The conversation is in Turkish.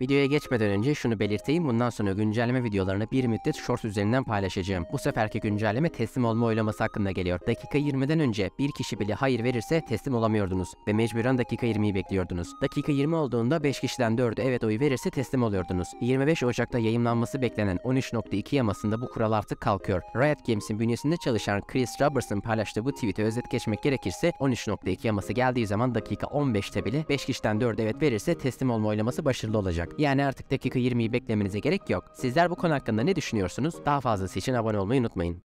Videoya geçmeden önce şunu belirteyim, bundan sonra güncelleme videolarını bir müddet Shorts üzerinden paylaşacağım. Bu seferki güncelleme teslim olma oylaması hakkında geliyor. Dakika 20'den önce bir kişi bile hayır verirse teslim olamıyordunuz ve mecburen dakika 20'yi bekliyordunuz. Dakika 20 olduğunda 5 kişiden 4'ü evet oyu verirse teslim oluyordunuz. 25 Ocak'ta yayımlanması beklenen 13.2 yamasında bu kural artık kalkıyor. Riot Games'in bünyesinde çalışan Chris Robertson paylaştığı bu tweet'i özet geçmek gerekirse 13.2 yaması geldiği zaman dakika 15'te bile 5 kişiden 4 evet verirse teslim olma oylaması başarılı olacak olacak. Yani artık dakika 20'yi beklemenize gerek yok. Sizler bu konu hakkında ne düşünüyorsunuz? Daha fazlası için abone olmayı unutmayın.